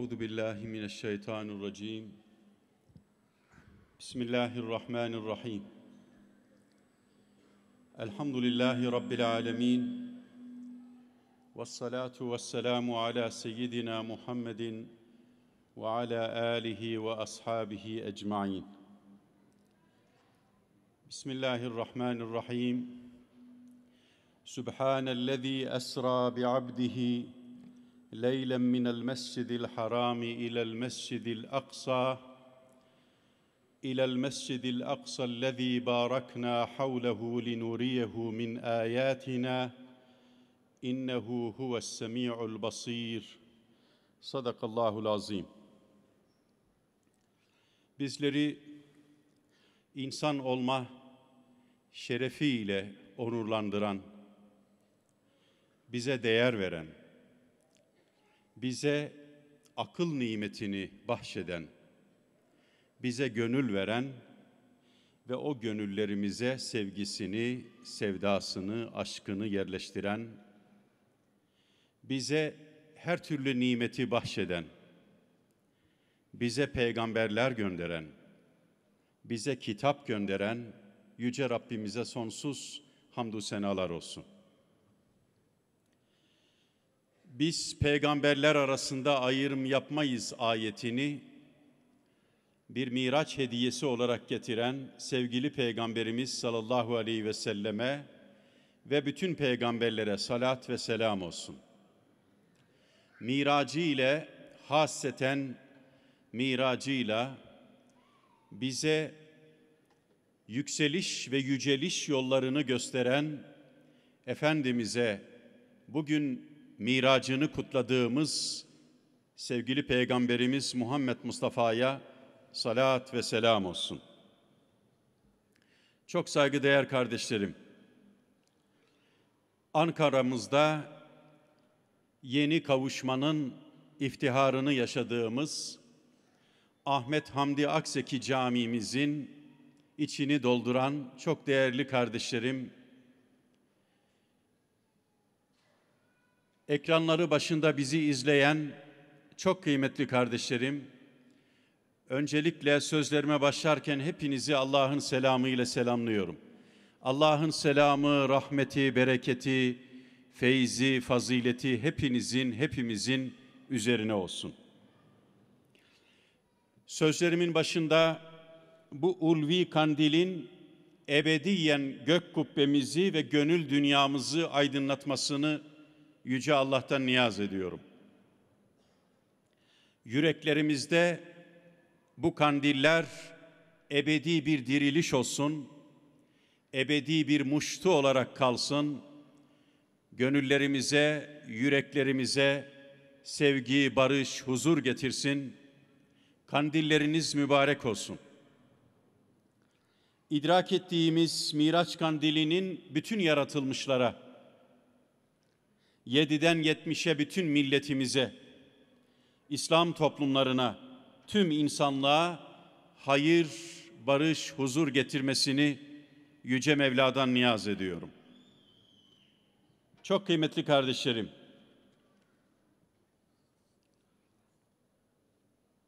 أعوذ بالله من الشيطان الرجيم بسم الله الرحمن الرحيم الحمد لله رب العالمين والصلاة والسلام على سيدنا محمد وعلى آله وأصحابه أجمعين بسم الله الرحمن الرحيم سبحان الذي أسرى بعبده ليلا من المسجد الحرام الى المسجد الاقصى الى المسجد الاقصى الذي باركنا حوله لنريه من اياتنا انه هو السميع البصير صدق الله العظيم bizleri insan olma şerefiyle onurlandıran bize değer veren bize akıl nimetini bahşeden, bize gönül veren ve o gönüllerimize sevgisini, sevdasını, aşkını yerleştiren, bize her türlü nimeti bahşeden, bize peygamberler gönderen, bize kitap gönderen Yüce Rabbimize sonsuz hamdü senalar olsun.'' biz peygamberler arasında ayrım yapmayız ayetini bir miraç hediyesi olarak getiren sevgili peygamberimiz sallallahu aleyhi ve selleme ve bütün peygamberlere salat ve selam olsun. Miracı ile hasreten miracıyla bize yükseliş ve yüceliş yollarını gösteren Efendimiz'e bugün miracını kutladığımız sevgili Peygamberimiz Muhammed Mustafa'ya salat ve selam olsun. Çok saygıdeğer kardeşlerim, Ankara'mızda yeni kavuşmanın iftiharını yaşadığımız Ahmet Hamdi Akseki Camimizin içini dolduran çok değerli kardeşlerim, ekranları başında bizi izleyen çok kıymetli kardeşlerim, öncelikle sözlerime başlarken hepinizi Allah'ın selamı ile selamlıyorum. Allah'ın selamı, rahmeti, bereketi, feyzi, fazileti hepinizin, hepimizin üzerine olsun. Sözlerimin başında bu ulvi kandilin ebediyen gök kubbemizi ve gönül dünyamızı aydınlatmasını Yüce Allah'tan niyaz ediyorum. Yüreklerimizde bu kandiller ebedi bir diriliş olsun, ebedi bir muştu olarak kalsın, gönüllerimize, yüreklerimize sevgi, barış, huzur getirsin, kandilleriniz mübarek olsun. İdrak ettiğimiz Miraç kandilinin bütün yaratılmışlara, 7'den 70'e bütün milletimize, İslam toplumlarına, tüm insanlığa hayır, barış, huzur getirmesini Yüce Mevla'dan niyaz ediyorum. Çok kıymetli kardeşlerim,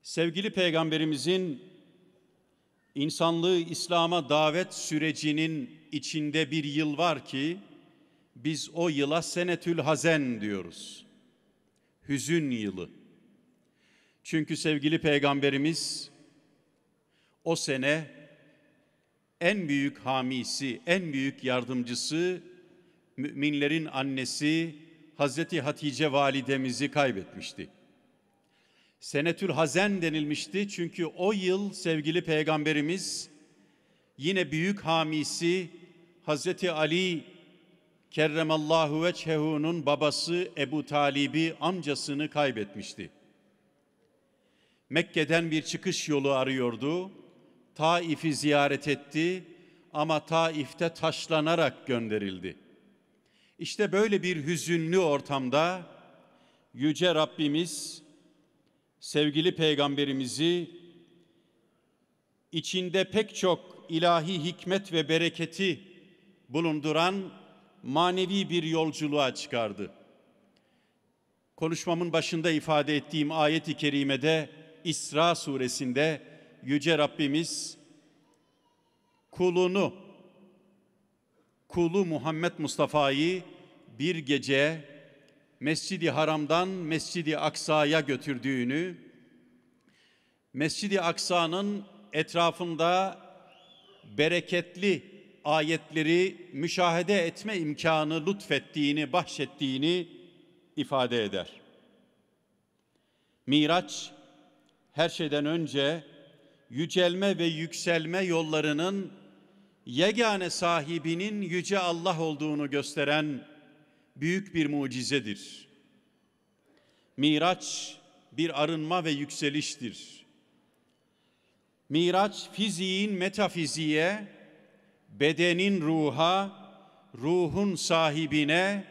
sevgili peygamberimizin insanlığı İslam'a davet sürecinin içinde bir yıl var ki biz o yıla senetül hazen diyoruz. Hüzün yılı. Çünkü sevgili peygamberimiz o sene en büyük hamisi, en büyük yardımcısı müminlerin annesi Hazreti Hatice validemizi kaybetmişti. Senetül Hazen denilmişti çünkü o yıl sevgili peygamberimiz yine büyük hamisi Hazreti Ali kerremallahu veçhehunun babası Ebu Talib'i amcasını kaybetmişti. Mekke'den bir çıkış yolu arıyordu. Taif'i ziyaret etti ama Taif'te taşlanarak gönderildi. İşte böyle bir hüzünlü ortamda yüce Rabbimiz sevgili peygamberimizi içinde pek çok ilahi hikmet ve bereketi bulunduran manevi bir yolculuğa çıkardı. Konuşmamın başında ifade ettiğim ayet-i kerimede İsra suresinde yüce Rabbimiz kulunu kulu Muhammed Mustafa'yı bir gece Mescidi Haram'dan Mescidi Aksa'ya götürdüğünü, Mescidi Aksa'nın etrafında bereketli ayetleri müşahede etme imkanı lütfettiğini, bahşettiğini ifade eder. Miraç her şeyden önce yücelme ve yükselme yollarının yegane sahibinin yüce Allah olduğunu gösteren büyük bir mucizedir. Miraç bir arınma ve yükseliştir. Miraç fiziğin metafiziğe, bedenin ruha, ruhun sahibine,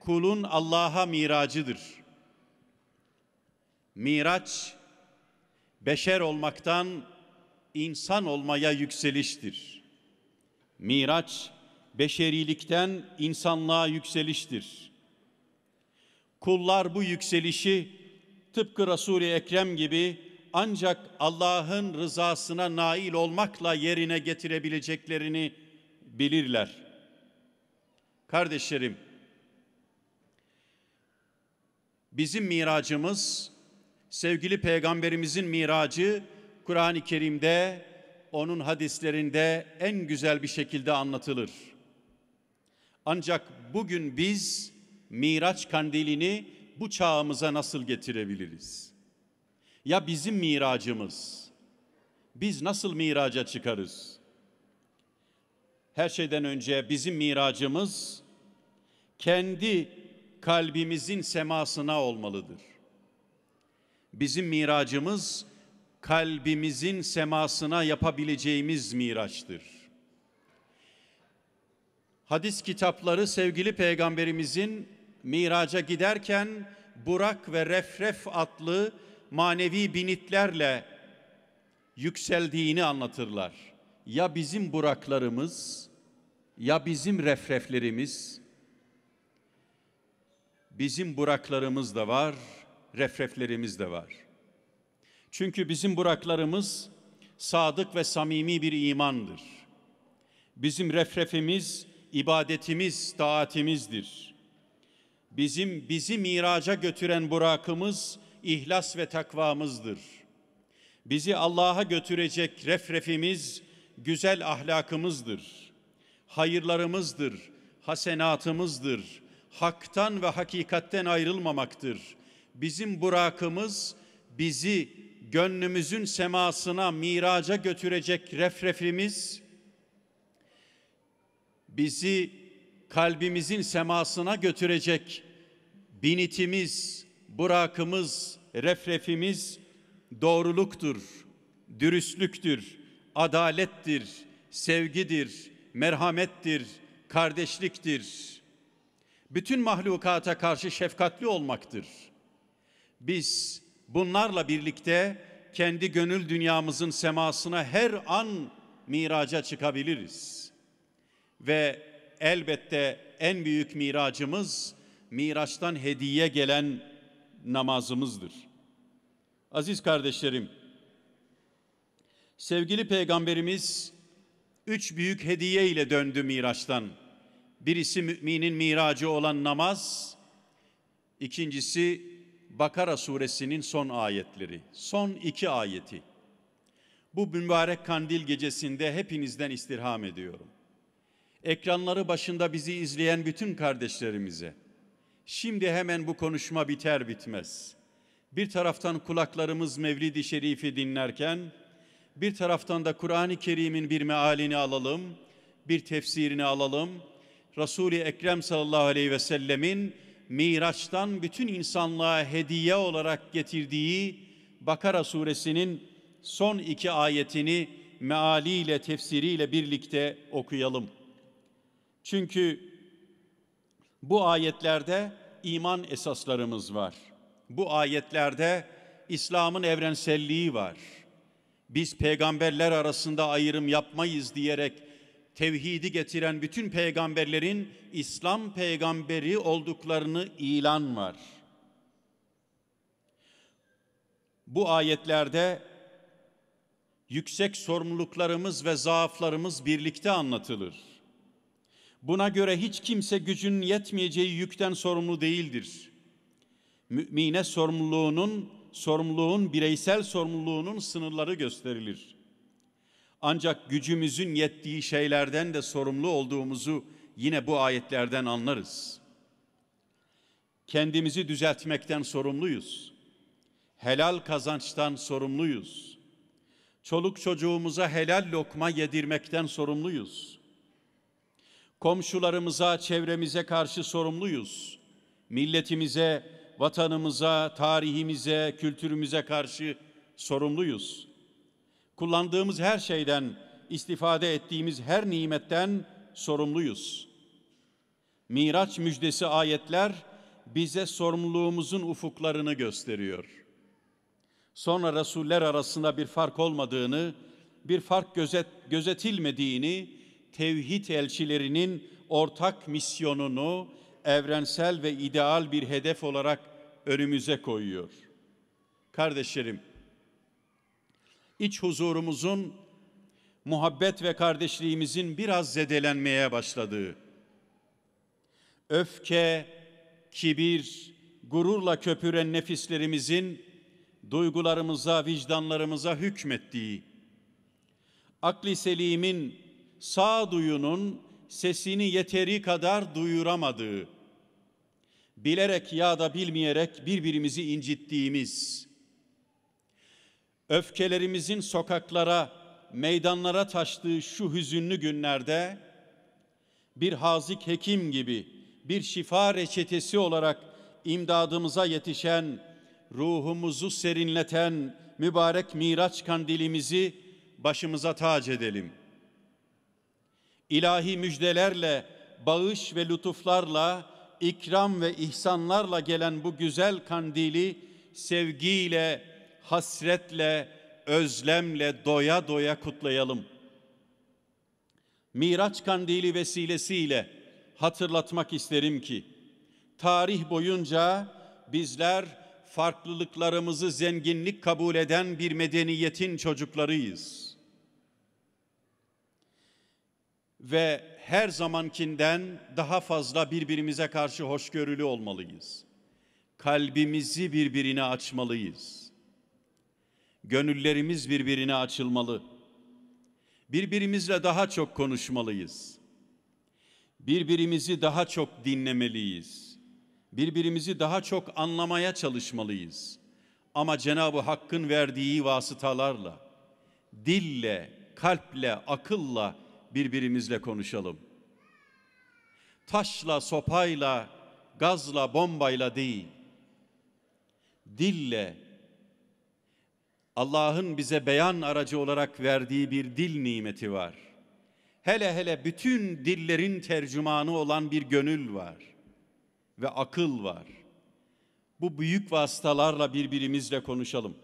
kulun Allah'a miracıdır. Miraç, beşer olmaktan insan olmaya yükseliştir. Miraç, beşerilikten insanlığa yükseliştir. Kullar bu yükselişi tıpkı Resul-i Ekrem gibi ancak Allah'ın rızasına nail olmakla yerine getirebileceklerini bilirler. Kardeşlerim, bizim miracımız, sevgili peygamberimizin miracı Kur'an-ı Kerim'de, onun hadislerinde en güzel bir şekilde anlatılır. Ancak bugün biz miraç kandilini bu çağımıza nasıl getirebiliriz? ya bizim miracımız. Biz nasıl miraca çıkarız? Her şeyden önce bizim miracımız kendi kalbimizin semasına olmalıdır. Bizim miracımız kalbimizin semasına yapabileceğimiz miraçtır. Hadis kitapları sevgili peygamberimizin miraca giderken Burak ve Refref adlı manevi binitlerle yükseldiğini anlatırlar. Ya bizim buraklarımız ya bizim refreflerimiz bizim buraklarımız da var, refreflerimiz de var. Çünkü bizim buraklarımız sadık ve samimi bir imandır. Bizim refrefimiz ibadetimiz, taatimizdir. Bizim bizi miraca götüren burakımız ihlas ve takvamızdır. Bizi Allah'a götürecek refrefimiz, güzel ahlakımızdır. Hayırlarımızdır, hasenatımızdır. Hak'tan ve hakikatten ayrılmamaktır. Bizim burakımız bizi gönlümüzün semasına, miraca götürecek refrefimiz, bizi kalbimizin semasına götürecek binitimiz, burakımız, Refrefimiz doğruluktur, dürüstlüktür, adalettir, sevgidir, merhamettir, kardeşliktir. Bütün mahlukata karşı şefkatli olmaktır. Biz bunlarla birlikte kendi gönül dünyamızın semasına her an miraca çıkabiliriz. Ve elbette en büyük miracımız Miraç'tan hediye gelen namazımızdır. Aziz kardeşlerim, sevgili peygamberimiz üç büyük hediye ile döndü Miraç'tan. Birisi müminin miracı olan namaz, ikincisi Bakara suresinin son ayetleri, son iki ayeti. Bu mübarek kandil gecesinde hepinizden istirham ediyorum. Ekranları başında bizi izleyen bütün kardeşlerimize, Şimdi hemen bu konuşma biter bitmez. Bir taraftan kulaklarımız Mevlid-i Şerif'i dinlerken, bir taraftan da Kur'an-ı Kerim'in bir mealini alalım, bir tefsirini alalım. Resul-i Ekrem sallallahu aleyhi ve sellemin Miraç'tan bütün insanlığa hediye olarak getirdiği Bakara suresinin son iki ayetini mealiyle, tefsiriyle birlikte okuyalım. Çünkü bu ayetlerde iman esaslarımız var. Bu ayetlerde İslam'ın evrenselliği var. Biz peygamberler arasında ayrım yapmayız diyerek tevhidi getiren bütün peygamberlerin İslam peygamberi olduklarını ilan var. Bu ayetlerde yüksek sorumluluklarımız ve zaaflarımız birlikte anlatılır. Buna göre hiç kimse gücünün yetmeyeceği yükten sorumlu değildir. Mümine sorumluluğunun, sorumluluğun bireysel sorumluluğunun sınırları gösterilir. Ancak gücümüzün yettiği şeylerden de sorumlu olduğumuzu yine bu ayetlerden anlarız. Kendimizi düzeltmekten sorumluyuz. Helal kazançtan sorumluyuz. Çoluk çocuğumuza helal lokma yedirmekten sorumluyuz.'' Komşularımıza, çevremize karşı sorumluyuz. Milletimize, vatanımıza, tarihimize, kültürümüze karşı sorumluyuz. Kullandığımız her şeyden, istifade ettiğimiz her nimetten sorumluyuz. Miraç müjdesi ayetler bize sorumluluğumuzun ufuklarını gösteriyor. Sonra rasuller arasında bir fark olmadığını, bir fark gözet, gözetilmediğini, tevhid elçilerinin ortak misyonunu evrensel ve ideal bir hedef olarak önümüze koyuyor. Kardeşlerim, iç huzurumuzun, muhabbet ve kardeşliğimizin biraz zedelenmeye başladığı, öfke, kibir, gururla köpüren nefislerimizin duygularımıza, vicdanlarımıza hükmettiği, akli selimin sağduyunun sesini yeteri kadar duyuramadığı, bilerek ya da bilmeyerek birbirimizi incittiğimiz, öfkelerimizin sokaklara, meydanlara taştığı şu hüzünlü günlerde bir hazik hekim gibi bir şifa reçetesi olarak imdadımıza yetişen, ruhumuzu serinleten mübarek Miraç kandilimizi başımıza tac edelim ilahi müjdelerle, bağış ve lütuflarla, ikram ve ihsanlarla gelen bu güzel kandili sevgiyle, hasretle, özlemle doya doya kutlayalım. Miraç kandili vesilesiyle hatırlatmak isterim ki tarih boyunca bizler farklılıklarımızı zenginlik kabul eden bir medeniyetin çocuklarıyız. ve her zamankinden daha fazla birbirimize karşı hoşgörülü olmalıyız. Kalbimizi birbirine açmalıyız. Gönüllerimiz birbirine açılmalı. Birbirimizle daha çok konuşmalıyız. Birbirimizi daha çok dinlemeliyiz. Birbirimizi daha çok anlamaya çalışmalıyız. Ama Cenab-ı Hakk'ın verdiği vasıtalarla, dille, kalple, akılla, birbirimizle konuşalım. Taşla, sopayla, gazla, bombayla değil. Dille, Allah'ın bize beyan aracı olarak verdiği bir dil nimeti var. Hele hele bütün dillerin tercümanı olan bir gönül var ve akıl var. Bu büyük vasıtalarla birbirimizle konuşalım.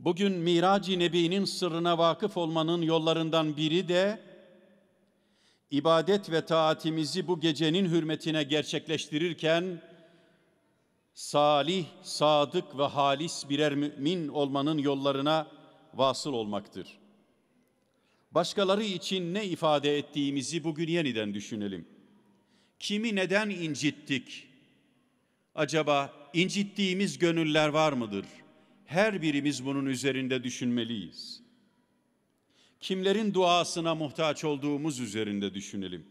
Bugün Miraci Nebi'nin sırrına vakıf olmanın yollarından biri de ibadet ve taatimizi bu gecenin hürmetine gerçekleştirirken salih, sadık ve halis birer mümin olmanın yollarına vasıl olmaktır. Başkaları için ne ifade ettiğimizi bugün yeniden düşünelim. Kimi neden incittik? Acaba incittiğimiz gönüller var mıdır?'' her birimiz bunun üzerinde düşünmeliyiz. Kimlerin duasına muhtaç olduğumuz üzerinde düşünelim.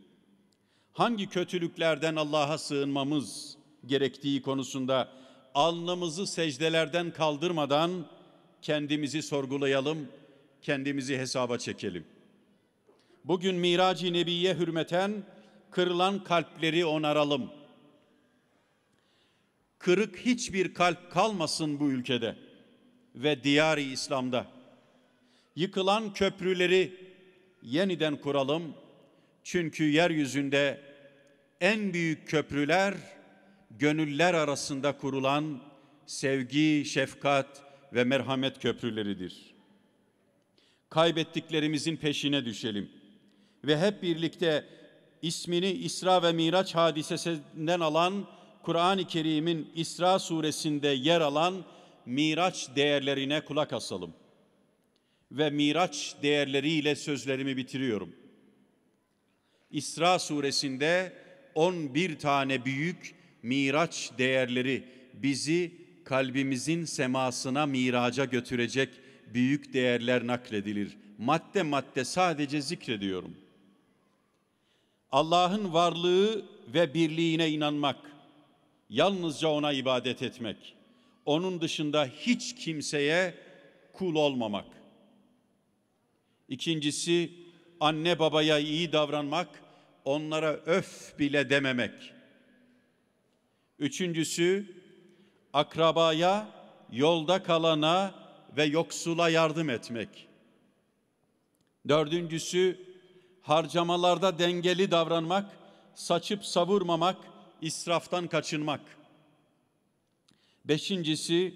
Hangi kötülüklerden Allah'a sığınmamız gerektiği konusunda alnımızı secdelerden kaldırmadan kendimizi sorgulayalım, kendimizi hesaba çekelim. Bugün Miraci Nebi'ye hürmeten kırılan kalpleri onaralım. Kırık hiçbir kalp kalmasın bu ülkede ve diyari İslam'da. Yıkılan köprüleri yeniden kuralım. Çünkü yeryüzünde en büyük köprüler gönüller arasında kurulan sevgi, şefkat ve merhamet köprüleridir. Kaybettiklerimizin peşine düşelim ve hep birlikte ismini İsra ve Miraç hadisesinden alan Kur'an-ı Kerim'in İsra suresinde yer alan Miraç değerlerine kulak asalım. Ve Miraç değerleriyle sözlerimi bitiriyorum. İsra suresinde 11 tane büyük Miraç değerleri bizi kalbimizin semasına miraca götürecek büyük değerler nakledilir. Madde madde sadece zikrediyorum. Allah'ın varlığı ve birliğine inanmak, yalnızca ona ibadet etmek, onun dışında hiç kimseye kul olmamak. İkincisi anne babaya iyi davranmak, onlara öf bile dememek. Üçüncüsü akrabaya, yolda kalana ve yoksula yardım etmek. Dördüncüsü harcamalarda dengeli davranmak, saçıp savurmamak, israftan kaçınmak.'' Beşincisi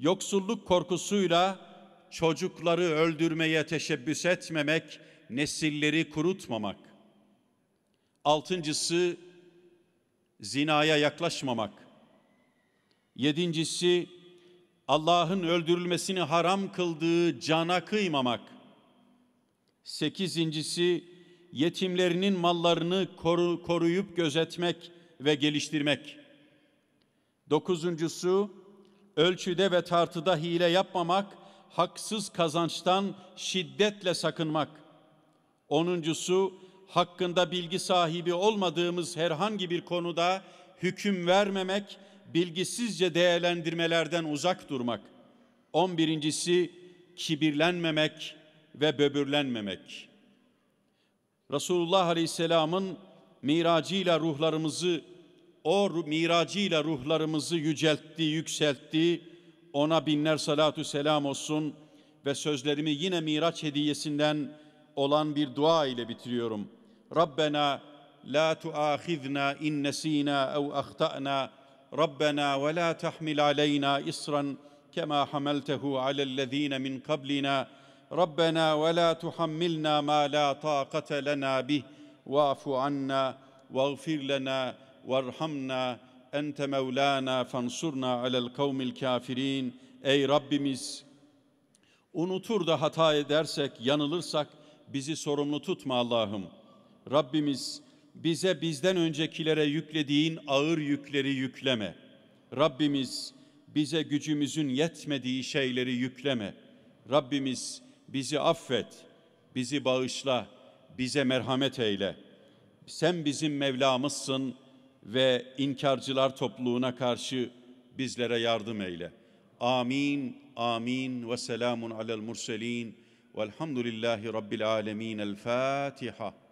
yoksulluk korkusuyla çocukları öldürmeye teşebbüs etmemek, nesilleri kurutmamak. Altıncısı zinaya yaklaşmamak. Yedincisi Allah'ın öldürülmesini haram kıldığı cana kıymamak. Sekizincisi yetimlerinin mallarını koru, koruyup gözetmek ve geliştirmek. Dokuzuncusu, ölçüde ve tartıda hile yapmamak, haksız kazançtan şiddetle sakınmak. Onuncusu, hakkında bilgi sahibi olmadığımız herhangi bir konuda hüküm vermemek, bilgisizce değerlendirmelerden uzak durmak. On birincisi, kibirlenmemek ve böbürlenmemek. Resulullah Aleyhisselam'ın miracıyla ruhlarımızı o miracıyla ruhlarımızı yüceltti, yükseltti. Ona binler salatu selam olsun ve sözlerimi yine miraç hediyesinden olan bir dua ile bitiriyorum. Rabbena la tuahizna in nesina ev ahtana. Rabbena ve la tahmil aleyna isran kema hamaltehu alellezine min kablina. ربنا ولا تحملنا ma la طاقه لنا به واعف عنا واغفر لنا varhamna ente mevlana fansurna alel kavmil kafirin. Ey Rabbimiz unutur da hata edersek, yanılırsak bizi sorumlu tutma Allah'ım. Rabbimiz bize bizden öncekilere yüklediğin ağır yükleri yükleme. Rabbimiz bize gücümüzün yetmediği şeyleri yükleme. Rabbimiz bizi affet, bizi bağışla, bize merhamet eyle. Sen bizim Mevlamızsın.'' ve inkarcılar topluluğuna karşı bizlere yardım eyle. Amin, amin ve selamun alel murselin velhamdülillahi rabbil alemin. El Fatiha.